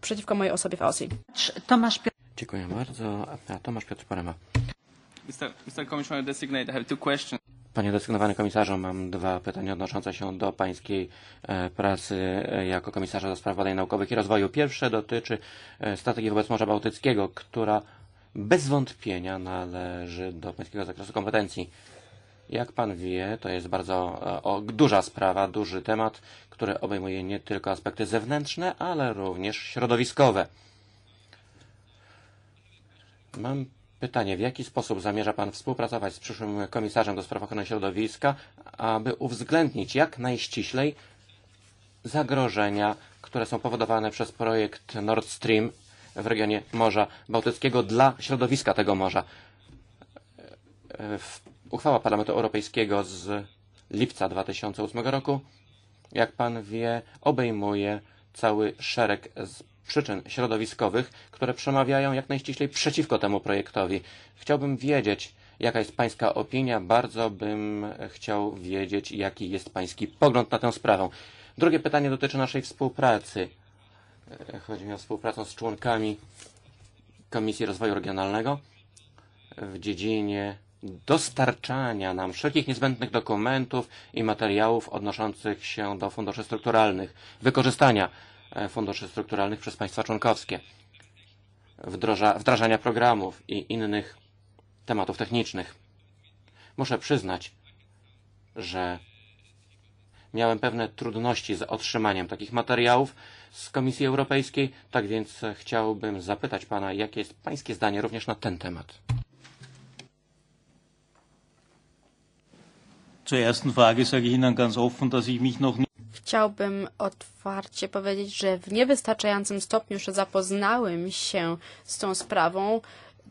przeciwko mojej osobie w Austrii. Tomasz Piotr... Dziękuję bardzo. Tomasz Piotr Parema. Panie desygnowany komisarzu, mam dwa pytania odnoszące się do pańskiej e, pracy e, jako komisarza do spraw badań naukowych i rozwoju. Pierwsze dotyczy e, strategii wobec Morza Bałtyckiego, która bez wątpienia należy do pańskiego zakresu kompetencji. Jak pan wie, to jest bardzo e, o, duża sprawa, duży temat, który obejmuje nie tylko aspekty zewnętrzne, ale również środowiskowe. Mam pytanie, w jaki sposób zamierza pan współpracować z przyszłym komisarzem do spraw ochrony środowiska, aby uwzględnić jak najściślej zagrożenia, które są powodowane przez projekt Nord Stream w regionie Morza Bałtyckiego dla środowiska tego morza. E, w Uchwała Parlamentu Europejskiego z lipca 2008 roku, jak pan wie, obejmuje cały szereg przyczyn środowiskowych, które przemawiają jak najściślej przeciwko temu projektowi. Chciałbym wiedzieć, jaka jest pańska opinia. Bardzo bym chciał wiedzieć, jaki jest pański pogląd na tę sprawę. Drugie pytanie dotyczy naszej współpracy. E, chodzi mi o współpracę z członkami Komisji Rozwoju Regionalnego w dziedzinie dostarczania nam wszelkich niezbędnych dokumentów i materiałów odnoszących się do funduszy strukturalnych, wykorzystania e, funduszy strukturalnych przez państwa członkowskie, wdroża, wdrażania programów i innych tematów technicznych. Muszę przyznać, że miałem pewne trudności z otrzymaniem takich materiałów z Komisji Europejskiej, tak więc chciałbym zapytać Pana, jakie jest Pańskie zdanie również na ten temat. Zur ersten Frage sage ich Ihnen ganz offen, dass ich mich noch nie Chciałbym otwarcie powiedzieć, że w niewystarczającym stopniu już zapoznałem się z tą sprawą,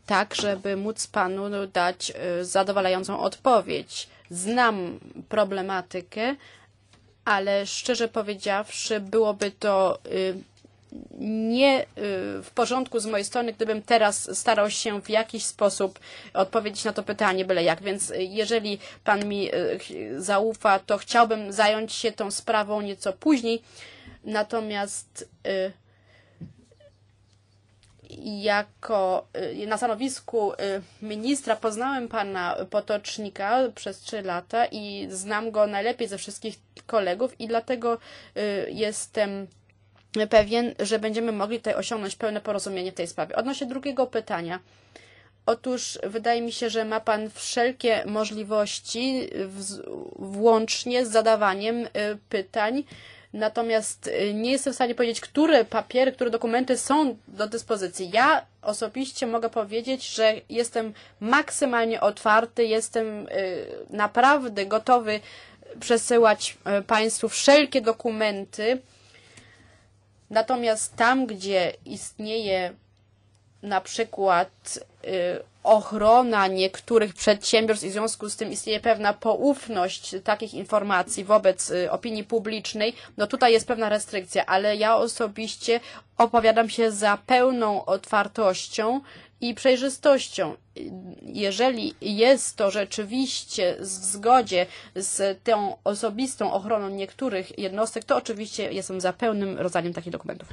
tak żeby móc Panu dać y, zadowalającą odpowiedź. Znam problematykę, ale szczerze powiedziawszy byłoby to y, nie y, w porządku z mojej strony, gdybym teraz starał się w jakiś sposób odpowiedzieć na to pytanie, byle jak. Więc jeżeli Pan mi y, zaufa, to chciałbym zająć się tą sprawą nieco później. Natomiast y, jako na stanowisku ministra poznałem pana Potocznika przez trzy lata i znam go najlepiej ze wszystkich kolegów i dlatego jestem pewien, że będziemy mogli tutaj osiągnąć pełne porozumienie w tej sprawie. Odnośnie drugiego pytania. Otóż wydaje mi się, że ma Pan wszelkie możliwości, włącznie z zadawaniem y, pytań. Natomiast y, nie jestem w stanie powiedzieć, które papiery, które dokumenty są do dyspozycji. Ja osobiście mogę powiedzieć, że jestem maksymalnie otwarty, jestem y, naprawdę gotowy przesyłać Państwu wszelkie dokumenty, Natomiast tam, gdzie istnieje na przykład y, ochrona niektórych przedsiębiorstw i w związku z tym istnieje pewna poufność takich informacji wobec y, opinii publicznej, no tutaj jest pewna restrykcja, ale ja osobiście opowiadam się za pełną otwartością i przejrzystością. Jeżeli jest to rzeczywiście w zgodzie z tą osobistą ochroną niektórych jednostek, to oczywiście jestem za pełnym rodzajem takich dokumentów.